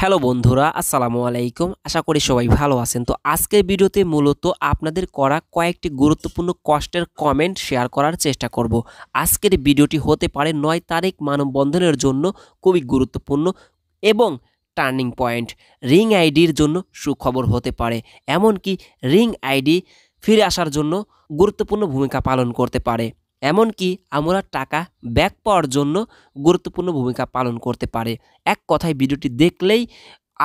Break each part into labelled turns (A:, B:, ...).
A: Hello বন্ধুরা আসসালামু আলাইকুম আশা করি সবাই ভালো আছেন তো আজকের ভিডিওতে মূলত আপনাদের করা কয়েকটি গুরুত্বপূর্ণ কষ্টের কমেন্ট শেয়ার করার চেষ্টা করব আজকের ভিডিওটি হতে পারে নয় তারিখ মানববন্ধনের জন্য খুবই গুরুত্বপূর্ণ এবং টার্নিং পয়েন্ট রিং আইডির জন্য সুখবর হতে পারে এমনকি রিং আইডি ফিরে আসার জন্য গুরুত্বপূর্ণ ভূমিকা পালন করতে পারে এমনকি আমরা টাকা ব্যাক পাওয়ার জন্য গুরুত্বপূর্ণ ভূমিকা পালন করতে পারে এক কথায় ভিডিওটি দেখলেই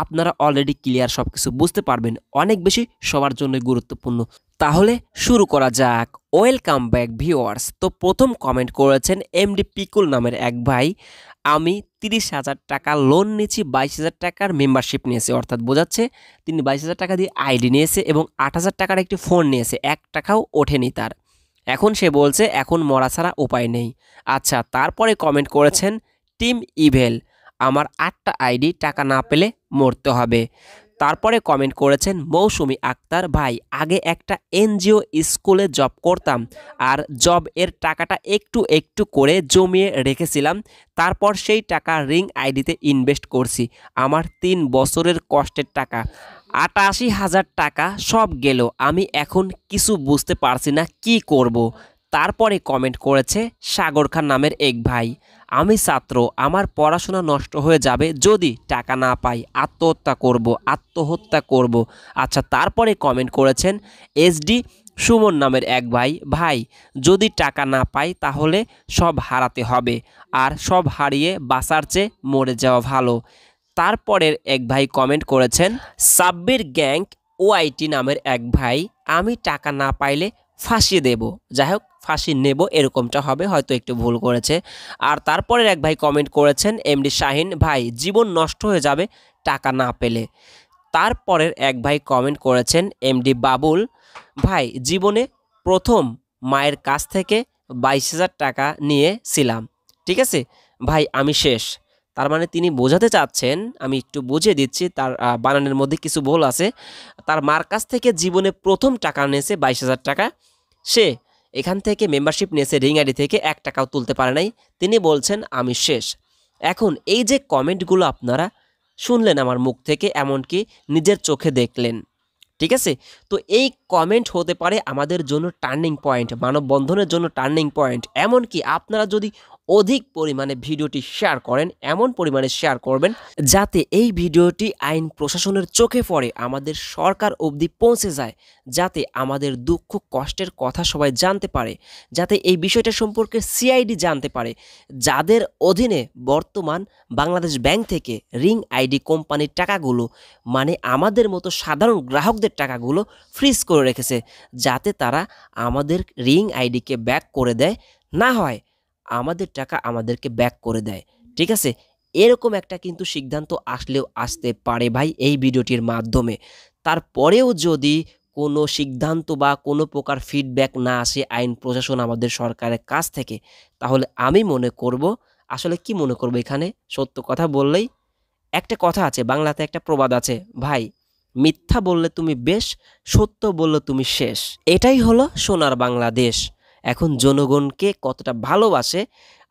A: আপনারা অলরেডি ক্লিয়ার সব কিছু বুঝতে পারবেন অনেক বেশি সবার জন্য গুরুত্বপূর্ণ তাহলে শুরু করা যাক ওয়েলকাম ব্যাক ভিওয়ার্স তো প্রথম কমেন্ট করেছেন এমডি পিকুল নামের এক ভাই আমি তিরিশ হাজার টাকা লোন নিয়েছি বাইশ হাজার টাকার মেম্বারশিপ নিয়েছে অর্থাৎ বোঝাচ্ছে তিনি বাইশ হাজার টাকা দিয়ে আইডি নিয়েছে এবং আট হাজার টাকার একটি ফোন নিয়েছে এক টাকাও ওঠেনি তার এখন সে বলছে এখন মরা ছাড়া উপায় নেই আচ্ছা তারপরে কমেন্ট করেছেন টিম ইভেল আমার আটটা আইডি টাকা না পেলে মরতে হবে তারপরে কমেন্ট করেছেন মৌসুমি আক্তার ভাই আগে একটা এনজিও স্কুলে জব করতাম আর জব এর টাকাটা একটু একটু করে জমিয়ে রেখেছিলাম তারপর সেই টাকা রিং আইডিতে ইনভেস্ট করছি আমার তিন বছরের কষ্টের টাকা আটাশি হাজার টাকা সব গেল আমি এখন কিছু বুঝতে পারছি না কি করব। তারপরে কমেন্ট করেছে সাগর খান নামের এক ভাই আমি ছাত্র আমার পড়াশোনা নষ্ট হয়ে যাবে যদি টাকা না পাই আত্মহত্যা করব আত্মহত্যা করব আচ্ছা তারপরে কমেন্ট করেছেন এসডি সুমন নামের এক ভাই ভাই যদি টাকা না পাই তাহলে সব হারাতে হবে আর সব হারিয়ে বাঁচার চেয়ে মরে যাওয়া ভালো তারপরের এক ভাই কমেন্ট করেছেন সাব্বির গ্যাং ওআইটি নামের এক ভাই আমি টাকা না পাইলে ফাঁসি দেব যাই হোক ফাঁসি নেব এরকমটা হবে হয়তো একটু ভুল করেছে আর তারপরের এক ভাই কমেন্ট করেছেন এমডি শাহিন ভাই জীবন নষ্ট হয়ে যাবে টাকা না পেলে তারপরের এক ভাই কমেন্ট করেছেন এমডি বাবুল ভাই জীবনে প্রথম মায়ের কাছ থেকে বাইশ হাজার টাকা নিয়েছিলাম ঠিক আছে ভাই আমি শেষ তার মানে তিনি বোঝাতে চাচ্ছেন আমি একটু বুঝিয়ে দিচ্ছি তার বানানের মধ্যে কিছু ভুল আছে তার মার কাছ থেকে জীবনে প্রথম টাকা নিয়েছে বাইশ হাজার টাকা সে এখান থেকে মেম্বারশিপ নিয়েছে রিঙারি থেকে এক টাকাও তুলতে পারে নাই তিনি বলছেন আমি শেষ এখন এই যে কমেন্টগুলো আপনারা শুনলেন আমার মুখ থেকে এমনকি নিজের চোখে দেখলেন ঠিক আছে তো এই কমেন্ট হতে পারে আমাদের জন্য টার্নিং পয়েন্ট মানববন্ধনের জন্য টার্নিং পয়েন্ট এমনকি আপনারা যদি অধিক পরিমাণে ভিডিওটি শেয়ার করেন এমন পরিমাণে শেয়ার করবেন যাতে এই ভিডিওটি আইন প্রশাসনের চোখে পড়ে আমাদের সরকার অবধি পৌঁছে যায় যাতে আমাদের দুঃখ কষ্টের কথা সবাই জানতে পারে যাতে এই বিষয়টা সম্পর্কে সিআইডি জানতে পারে যাদের অধীনে বর্তমান বাংলাদেশ ব্যাংক থেকে রিং আইডি কোম্পানির টাকাগুলো মানে আমাদের মতো সাধারণ গ্রাহকদের টাকাগুলো ফ্রিজ করে রেখেছে যাতে তারা আমাদের রিং আইডিকে ব্যাক করে দেয় না হয় আমাদের টাকা আমাদেরকে ব্যাক করে দেয় ঠিক আছে এরকম একটা কিন্তু সিদ্ধান্ত আসলেও আসতে পারে ভাই এই ভিডিওটির মাধ্যমে তারপরেও যদি কোনো সিদ্ধান্ত বা কোনো প্রকার ফিডব্যাক না আসে আইন প্রশাসন আমাদের সরকারের কাছ থেকে তাহলে আমি মনে করব আসলে কি মনে করব এখানে সত্য কথা বললেই একটা কথা আছে বাংলাতে একটা প্রবাদ আছে ভাই মিথ্যা বললে তুমি বেশ সত্য বললে তুমি শেষ এটাই হলো সোনার বাংলাদেশ এখন জনগণকে কতটা ভালোবাসে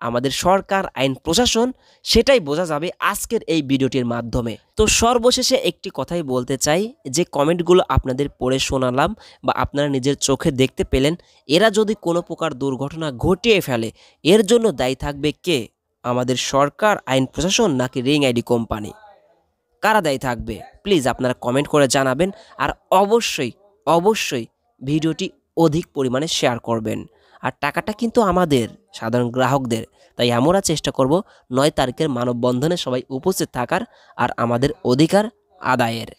A: আমাদের সরকার আইন প্রশাসন সেটাই বোঝা যাবে আজকের এই ভিডিওটির মাধ্যমে তো সর্বশেষে একটি কথাই বলতে চাই যে কমেন্টগুলো আপনাদের পড়ে শোনালাম বা আপনারা নিজের চোখে দেখতে পেলেন এরা যদি কোনো প্রকার দুর্ঘটনা ঘটিয়ে ফেলে এর জন্য দায়ী থাকবে কে আমাদের সরকার আইন প্রশাসন নাকি রিং আইডি কোম্পানি কারা দায়ী থাকবে প্লিজ আপনারা কমেন্ট করে জানাবেন আর অবশ্যই অবশ্যই ভিডিওটি অধিক পরিমাণে শেয়ার করবেন আর টাকাটা কিন্তু আমাদের সাধারণ গ্রাহকদের তাই আমরা চেষ্টা করব নয় তারিখের মানববন্ধনে সবাই উপস্থিত থাকার আর আমাদের অধিকার আদায়ের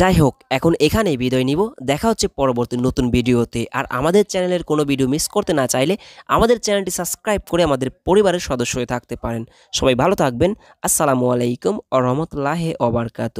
A: যাই হোক এখন এখানে বিদায় নিব দেখা হচ্ছে পরবর্তী নতুন ভিডিওতে আর আমাদের চ্যানেলের কোনো ভিডিও মিস করতে না চাইলে আমাদের চ্যানেলটি সাবস্ক্রাইব করে আমাদের পরিবারের সদস্য হয়ে থাকতে পারেন সবাই ভালো থাকবেন আসসালামু আলাইকুম আ রহমতুল্লাহ অবরকাত